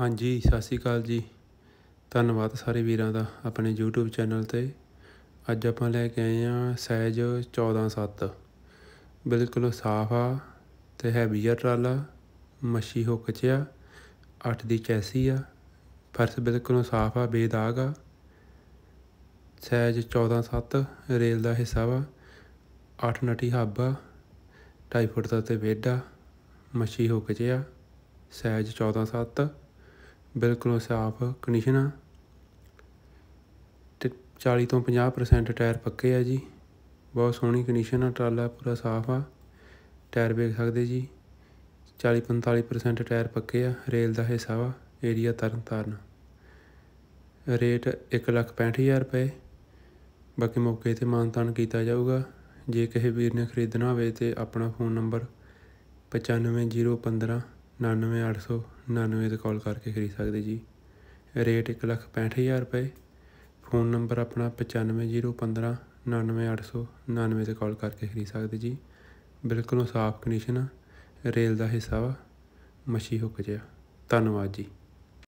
ਹਾਂਜੀ ਸਤਿ ਸ਼੍ਰੀ ਅਕਾਲ ਜੀ ਧੰਨਵਾਦ ਸਾਰੇ ਵੀਰਾਂ ਦਾ ਆਪਣੇ YouTube ਚੈਨਲ ਤੇ ਅੱਜ ਆਪਾਂ ਲੈ ਕੇ ਆਏ ਆ ਸਾਈਜ਼ 14-7 ਬਿਲਕੁਲ ਸਾਫ ਆ ਤੇ ਹੈਵੀਅਰ ਟਰਾਲਾ ਮੱਛੀ ਹੁੱਕ ਚ ਆ 8 ਦੀ ਚੈਸੀ ਆ ਫਰਸ ਬਿਲਕੁਲ ਸਾਫ ਆ ਬੇਦਾਗ ਆ ਸਾਈਜ਼ 14-7 ਰੇਲ ਦਾ ਹਿੱਸਾ ਵਾ 8 ਨਟੀ ਹੱਬ ਆ 2.5 ਫੁੱਟ ਦਾ ਤੇ ਵੇਡਾ ਮੱਛੀ ਹੁੱਕ ਚ ਆ ਸਾਈਜ਼ 14-7 ਬਿਲਕੁਲ ਸਾਫ ਕੰਡੀਸ਼ਨ ਆ ਤੇ 40 ਤੋਂ 50% ਟਾਇਰ ਪੱਕੇ ਆ ਜੀ ਬਹੁਤ ਸੋਹਣੀ ਕੰਡੀਸ਼ਨ ਆ ਟਰਾਲਾ ਪੂਰਾ ਸਾਫ ਆ ਟਾਇਰ ਵੇਖ ਸਕਦੇ ਜੀ 40-45% ਟਾਇਰ ਪੱਕੇ ਆ ਰੇਲ ਦਾ ਹਿੱਸਾ ਆ ਏਰੀਆ ਤਰਨਤਾਰਨ ਰੇਟ 165000 ਰੁਪਏ ਬਾਕੀ ਮੌਕੇ ਤੇ ਮਾਨਤਾਨ ਕੀਤਾ ਜਾਊਗਾ ਜੇ ਕਿਸੇ ਵੀਰ ਨੇ ਖਰੀਦਣਾ ਹੋਵੇ ਤੇ ਆਪਣਾ ਫੋਨ ਨੰਬਰ 9501599800 ਉਣਾਨਵੇਂ 'ਤੇ ਕਾਲ ਕਰਕੇ ਖਰੀਦ ਸਕਦੇ ਜੀ ਰੇਟ 165000 ਲੱਖ ਰੁਪਏ ਫ਼ੋਨ ਨੰਬਰ ਆਪਣਾ 9501599899 'ਤੇ ਕਾਲ ਕਰਕੇ ਖਰੀਦ ਸਕਦੇ ਜੀ ਬਿਲਕੁਲ ਸਾਫ਼ ਕੰਡੀਸ਼ਨ ਆ ਰੇਲ ਦਾ ਹਿੱਸਾ ਵਾ ਮੱਛੀ ਹੁੱਕ ਜਿਆ ਧੰਨਵਾਦ ਜੀ